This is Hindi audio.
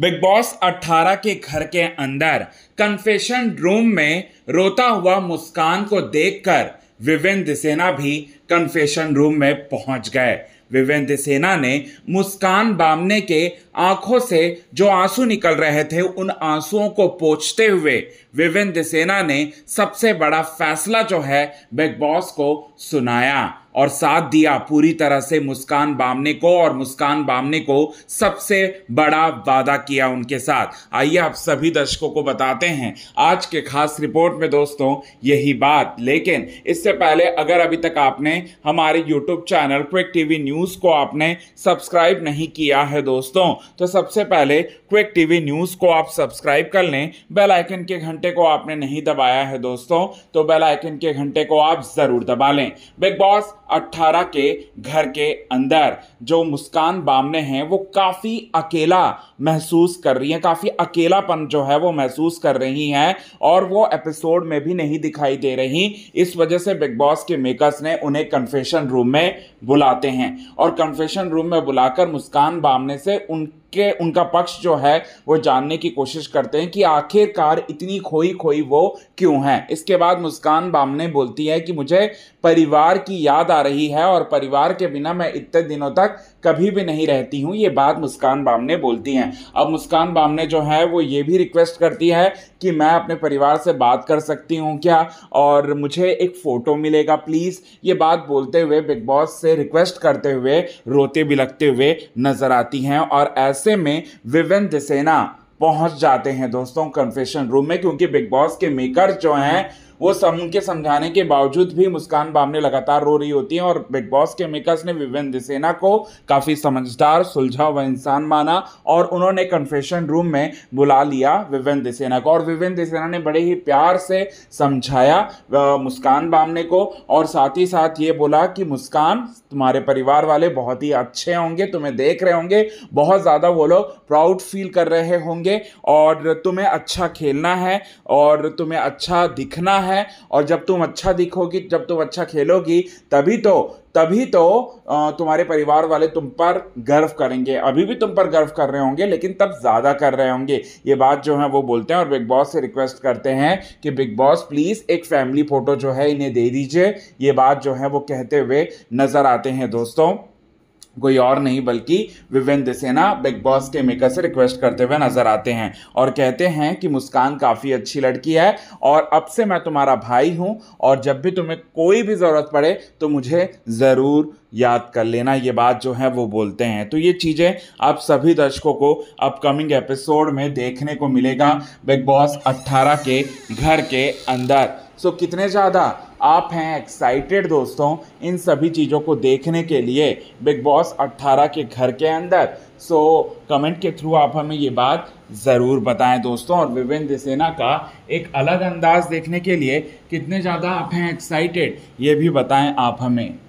बिग बॉस 18 के घर के अंदर कन्फेशन रूम में रोता हुआ मुस्कान को देखकर विवेन दिसेना भी कन्फेशन रूम में पहुंच गए विवेन दिसेना ने मुस्कान बामने के आंखों से जो आंसू निकल रहे थे उन आंसुओं को पोछते हुए विविन दिसेना ने सबसे बड़ा फैसला जो है बिग बॉस को सुनाया और साथ दिया पूरी तरह से मुस्कान बामने को और मुस्कान बामने को सबसे बड़ा वादा किया उनके साथ आइए आप सभी दर्शकों को बताते हैं आज के खास रिपोर्ट में दोस्तों यही बात लेकिन इससे पहले अगर अभी तक आपने हमारे YouTube channel quick TV news को आपने सब्सक्राइब नहीं किया है दोस्तों तो सबसे पहले क्विक टीवी न्यूज़ को आप सब्सक्राइब कर लें बेलाइकन के घंटे घंटे को आपने नहीं दबाया है दोस्तों तो बेल आइकन के घंटे को आप ज़रूर दबा लें बिग बॉस 18 के घर के अंदर जो मुस्कान बामने हैं वो काफ़ी अकेला महसूस कर रही हैं काफ़ी अकेलापन जो है वो महसूस कर रही हैं और वो एपिसोड में भी नहीं दिखाई दे रही इस वजह से बिग बॉस के मेकर्स ने उन्हें कन्फेशन रूम में बुलाते हैं और कन्फेशन रूम में बुलाकर मुस्कान बामने से उन के उनका पक्ष जो है वो जानने की कोशिश करते हैं कि आखिरकार इतनी खोई खोई वो क्यों हैं इसके बाद मुस्कान बामने बोलती है कि मुझे परिवार की याद आ रही है और परिवार के बिना मैं इतने दिनों तक कभी भी नहीं रहती हूँ ये बात मुस्कान बामने बोलती हैं अब मुस्कान बामने जो है वो ये भी रिक्वेस्ट करती है कि मैं अपने परिवार से बात कर सकती हूँ क्या और मुझे एक फ़ोटो मिलेगा प्लीज़ ये बात बोलते हुए बिग बॉस से रिक्वेस्ट करते हुए रोते भी लगते हुए नज़र आती हैं और ऐसे हादसे में विवेन दिसेना पहुंच जाते हैं दोस्तों कन्फेशन रूम में क्योंकि बिग बॉस के मेकर जो हैं वो सम उनके समझाने के बावजूद भी मुस्कान बामने लगातार रो रही होती हैं और बिग बॉस के मेकर्स ने विवेन दिसेना को काफ़ी समझदार सुलझा व इंसान माना और उन्होंने कन्फेशन रूम में बुला लिया विवेन दिसेना को और विवेन दिसेना ने बड़े ही प्यार से समझाया मुस्कान बामने को और साथ ही साथ ये बोला कि मुस्कान तुम्हारे परिवार वाले बहुत ही अच्छे होंगे तुम्हें देख रहे होंगे बहुत ज़्यादा वो लोग प्राउड फील कर रहे होंगे और तुम्हें अच्छा खेलना है और तुम्हें अच्छा दिखना है और जब तुम अच्छा दिखोगी जब तुम अच्छा खेलोगी तभी तो तभी तो तुम्हारे परिवार वाले तुम पर गर्व करेंगे अभी भी तुम पर गर्व कर रहे होंगे लेकिन तब ज़्यादा कर रहे होंगे ये बात जो है वो बोलते हैं और बिग बॉस से रिक्वेस्ट करते हैं कि बिग बॉस प्लीज़ एक फैमिली फ़ोटो जो है इन्हें दे दीजिए ये बात जो है वो कहते हुए नज़र आते हैं दोस्तों कोई और नहीं बल्कि विवेंद्र सेना बिग बॉस के मेकर से रिक्वेस्ट करते हुए नजर आते हैं और कहते हैं कि मुस्कान काफ़ी अच्छी लड़की है और अब से मैं तुम्हारा भाई हूँ और जब भी तुम्हें कोई भी ज़रूरत पड़े तो मुझे ज़रूर याद कर लेना ये बात जो है वो बोलते हैं तो ये चीज़ें आप सभी दर्शकों को अपकमिंग एपिसोड में देखने को मिलेगा बिग बॉस 18 के घर के अंदर सो कितने ज़्यादा आप हैं एक्साइटेड दोस्तों इन सभी चीज़ों को देखने के लिए बिग बॉस 18 के घर के अंदर सो so, कमेंट के थ्रू आप हमें ये बात ज़रूर बताएं दोस्तों और विवेन दिसेना का एक अलग अंदाज देखने के लिए कितने ज़्यादा आप हैं एक्साइटेड ये भी बताएं आप हमें